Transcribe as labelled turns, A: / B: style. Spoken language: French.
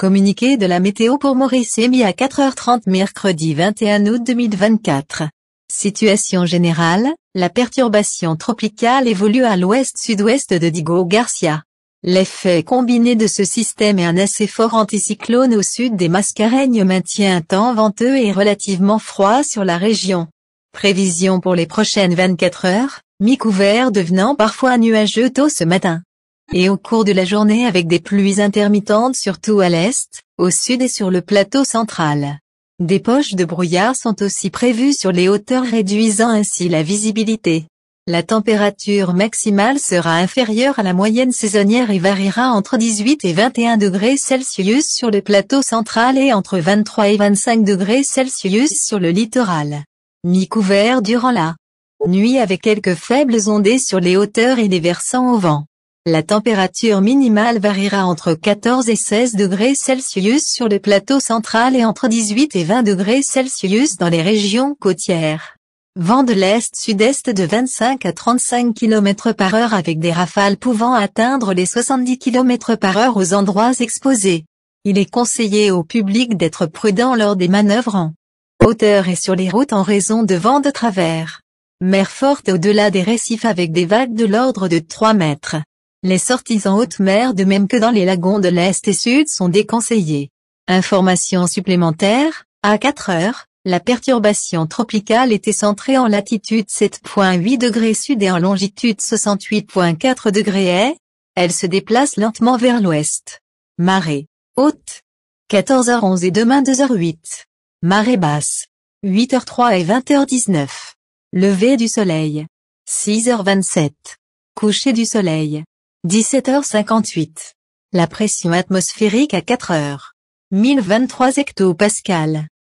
A: Communiqué de la météo pour Maurice mis à 4h30 mercredi 21 août 2024. Situation générale, la perturbation tropicale évolue à l'ouest-sud-ouest de Digo Garcia. L'effet combiné de ce système et un assez fort anticyclone au sud des Mascareignes maintient un temps venteux et relativement froid sur la région. Prévision pour les prochaines 24 heures, mi-couvert devenant parfois nuageux tôt ce matin et au cours de la journée avec des pluies intermittentes surtout à l'est, au sud et sur le plateau central. Des poches de brouillard sont aussi prévues sur les hauteurs réduisant ainsi la visibilité. La température maximale sera inférieure à la moyenne saisonnière et variera entre 18 et 21 degrés Celsius sur le plateau central et entre 23 et 25 degrés Celsius sur le littoral. Mi-couvert durant la nuit avec quelques faibles ondées sur les hauteurs et des versants au vent. La température minimale variera entre 14 et 16 degrés Celsius sur le plateau central et entre 18 et 20 degrés Celsius dans les régions côtières. Vent de l'est-sud-est de 25 à 35 km par heure avec des rafales pouvant atteindre les 70 km par heure aux endroits exposés. Il est conseillé au public d'être prudent lors des manœuvres en hauteur et sur les routes en raison de vents de travers. Mer forte au-delà des récifs avec des vagues de l'ordre de 3 mètres. Les sorties en haute mer de même que dans les lagons de l'Est et Sud sont déconseillées. Information supplémentaire, à 4 heures, la perturbation tropicale était centrée en latitude 7.8 degrés sud et en longitude 68.4 degrés est. Elle se déplace lentement vers l'ouest. Marée haute 14h11 et demain 2h08. Marée basse 8h03 et 20h19. Levé du soleil 6h27. Coucher du soleil 17h58. La pression atmosphérique à 4 h 1023 hectopascal.